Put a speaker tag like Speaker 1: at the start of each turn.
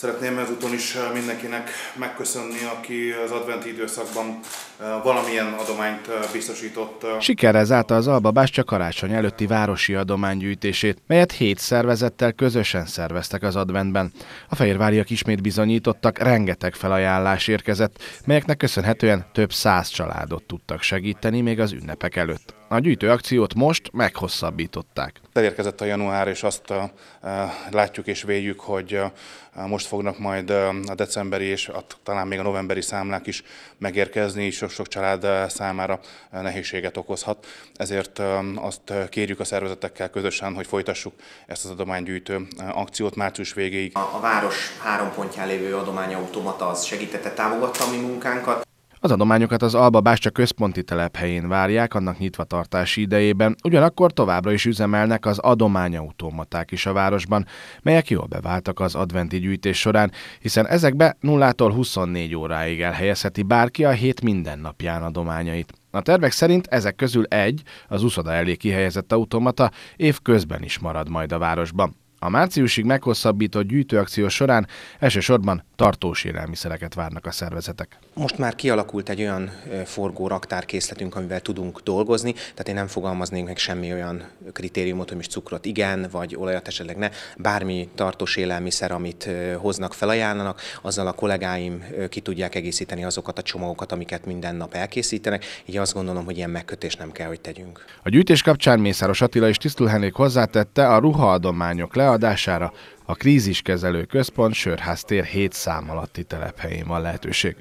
Speaker 1: Szeretném ezúton is eh, mindenkinek megköszönni, aki az adventi időszakban eh, valamilyen adományt eh, biztosított.
Speaker 2: zárta az Albabás csak karácsony előtti városi adománygyűjtését, melyet hét szervezettel közösen szerveztek az adventben. A fehérváriak ismét bizonyítottak, rengeteg felajánlás érkezett, melyeknek köszönhetően több száz családot tudtak segíteni még az ünnepek előtt. A gyűjtőakciót most meghosszabbították.
Speaker 1: Elérkezett a január, és azt látjuk és véljük, hogy most fognak majd a decemberi és a, talán még a novemberi számlák is megérkezni, és sok-sok család számára nehézséget okozhat. Ezért azt kérjük a szervezetekkel közösen, hogy folytassuk ezt az adománygyűjtő akciót március végéig. A, a város
Speaker 2: három
Speaker 3: pontján lévő adományautomata az segítette, támogatta a mi munkánkat.
Speaker 2: Az adományokat az Alba Bástya központi telephelyén várják annak nyitvatartási idejében, ugyanakkor továbbra is üzemelnek az adományautomaták is a városban, melyek jól beváltak az adventi gyűjtés során, hiszen ezekbe 0-tól 24 óráig elhelyezheti bárki a hét minden napján adományait. A tervek szerint ezek közül egy, az uszoda elé kihelyezett automata évközben is marad majd a városban. A márciusig meghosszabbított gyűjtőakció során elsősorban tartós élelmiszereket várnak a szervezetek.
Speaker 3: Most már kialakult egy olyan forgó raktárkészletünk, amivel tudunk dolgozni, tehát én nem fogalmaznék meg semmi olyan kritériumot, hogy most cukrot igen, vagy olajat esetleg ne. Bármi tartós élelmiszer, amit hoznak, felajánlanak, azzal a kollégáim ki tudják egészíteni azokat a csomagokat, amiket minden nap elkészítenek, így azt gondolom, hogy ilyen megkötés nem kell, hogy tegyünk.
Speaker 2: A gyűjtés kapcsán Mészáros Attila is Tisztül hozzátette, a ruhaadományok le leadására a Kríziskezelő Központ Sörháztér 7 szám alatti telephelyén van lehetőség.